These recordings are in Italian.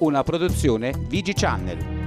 una produzione VG Channel.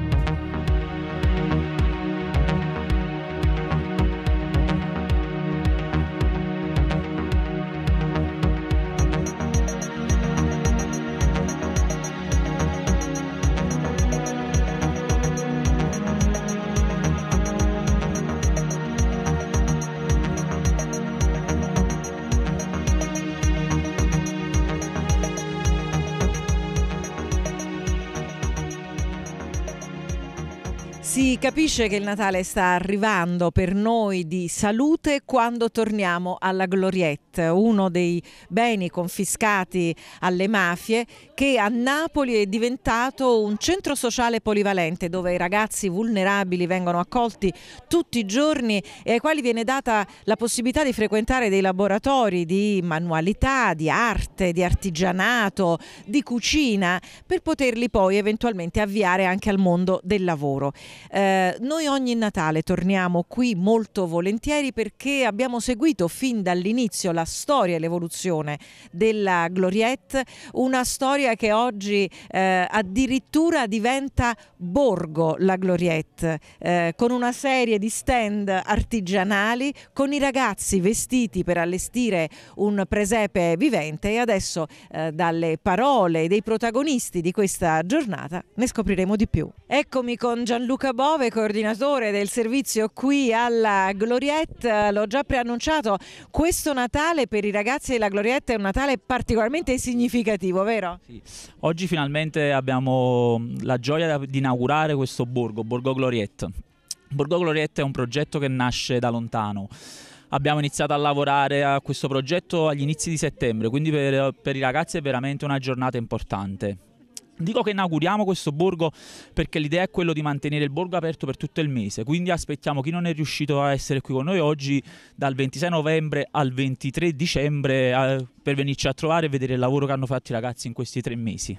Si capisce che il Natale sta arrivando per noi di salute quando torniamo alla Gloriette, uno dei beni confiscati alle mafie che a Napoli è diventato un centro sociale polivalente dove i ragazzi vulnerabili vengono accolti tutti i giorni e ai quali viene data la possibilità di frequentare dei laboratori di manualità, di arte, di artigianato, di cucina per poterli poi eventualmente avviare anche al mondo del lavoro. Eh, noi ogni Natale torniamo qui molto volentieri perché abbiamo seguito fin dall'inizio la storia e l'evoluzione della Gloriette, una storia che oggi eh, addirittura diventa borgo la Gloriette, eh, con una serie di stand artigianali, con i ragazzi vestiti per allestire un presepe vivente e adesso eh, dalle parole dei protagonisti di questa giornata ne scopriremo di più. Eccomi con Gianluca Luca Bove, coordinatore del servizio qui alla Gloriette, l'ho già preannunciato, questo Natale per i ragazzi della Gloriette è un Natale particolarmente significativo, vero? Sì. Oggi finalmente abbiamo mm, la gioia di inaugurare questo borgo, Borgo Gloriette. Borgo Gloriette è un progetto che nasce da lontano abbiamo iniziato a lavorare a questo progetto agli inizi di settembre, quindi per, per, i ragazzi è veramente una giornata importante. Dico che inauguriamo questo borgo perché l'idea è quella di mantenere il borgo aperto per tutto il mese, quindi aspettiamo chi non è riuscito a essere qui con noi oggi dal 26 novembre al 23 dicembre eh, per venirci a trovare e vedere il lavoro che hanno fatto i ragazzi in questi tre mesi.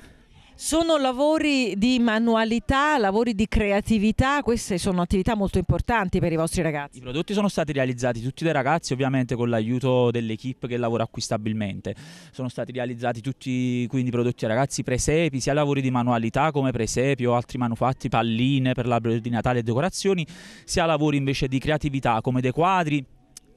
Sono lavori di manualità, lavori di creatività, queste sono attività molto importanti per i vostri ragazzi. I prodotti sono stati realizzati tutti dai ragazzi, ovviamente con l'aiuto dell'equipe che lavora qui stabilmente. Sono stati realizzati tutti quindi prodotti ai ragazzi, presepi, sia lavori di manualità come presepi o altri manufatti, palline per l'albero di Natale e decorazioni, sia lavori invece di creatività come dei quadri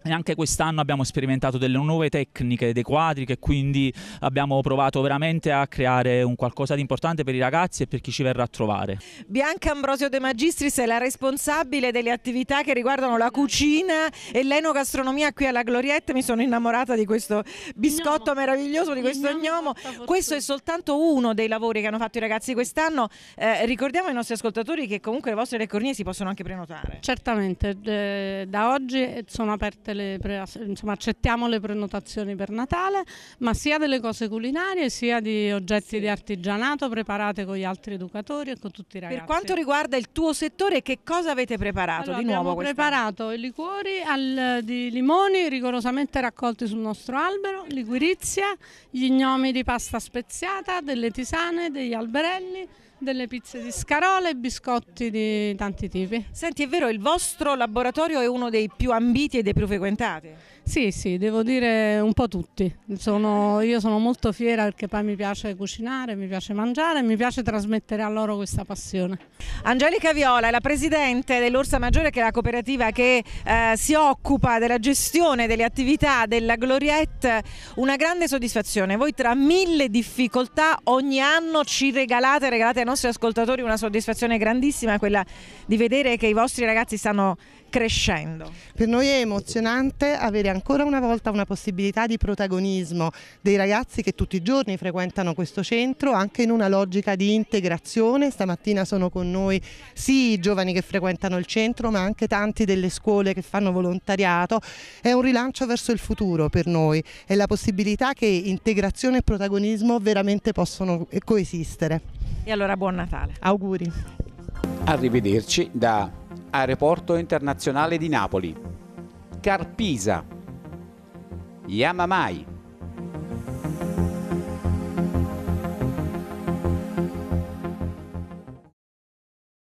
e anche quest'anno abbiamo sperimentato delle nuove tecniche dei quadri che quindi abbiamo provato veramente a creare un qualcosa di importante per i ragazzi e per chi ci verrà a trovare. Bianca Ambrosio De Magistris è la responsabile delle attività che riguardano la cucina e l'enogastronomia qui alla Gloriette. Mi sono innamorata di questo biscotto gnomo. meraviglioso, di questo gnomo. gnomo. Questo è soltanto uno dei lavori che hanno fatto i ragazzi quest'anno. Eh, ricordiamo ai nostri ascoltatori che comunque le vostre leccornie si possono anche prenotare. Certamente, da oggi sono aperte delle pre- insomma, accettiamo le prenotazioni per Natale, ma sia delle cose culinarie sia di oggetti sì. di artigianato preparate con gli altri educatori e con tutti i ragazzi. Per quanto riguarda il tuo settore, che cosa avete preparato allora, di nuovo? Abbiamo quest'anno? preparato i liquori al, di limoni rigorosamente raccolti sul nostro albero, liquirizia, gli gnomi di pasta speziata, delle tisane, degli alberelli delle pizze di scarole e biscotti di tanti tipi. Senti, è vero, il vostro laboratorio è uno dei più ambiti e dei più frequentati? Sì, sì, devo dire un po' tutti. Sono, io sono molto fiera perché poi mi piace cucinare, mi piace mangiare e mi piace trasmettere a loro questa passione. Angelica Viola è la presidente dell'Orsa Maggiore che è la cooperativa che eh, si occupa della gestione delle attività della Gloriette. Una grande soddisfazione. Voi tra mille difficoltà ogni anno ci regalate, regalate ai nostri ascoltatori una soddisfazione grandissima, quella di vedere che i vostri ragazzi stanno crescendo. Per noi è emozionante avere ancora una volta una possibilità di protagonismo dei ragazzi che tutti i giorni frequentano questo centro, anche in una logica di integrazione. Stamattina sono con noi sì i giovani che frequentano il centro, ma anche tanti delle scuole che fanno volontariato. È un rilancio verso il futuro per noi, è la possibilità che integrazione e protagonismo veramente possono coesistere. E allora buon Natale. Auguri. Arrivederci da Aeroporto Internazionale di Napoli, Carpisa, Yamamai.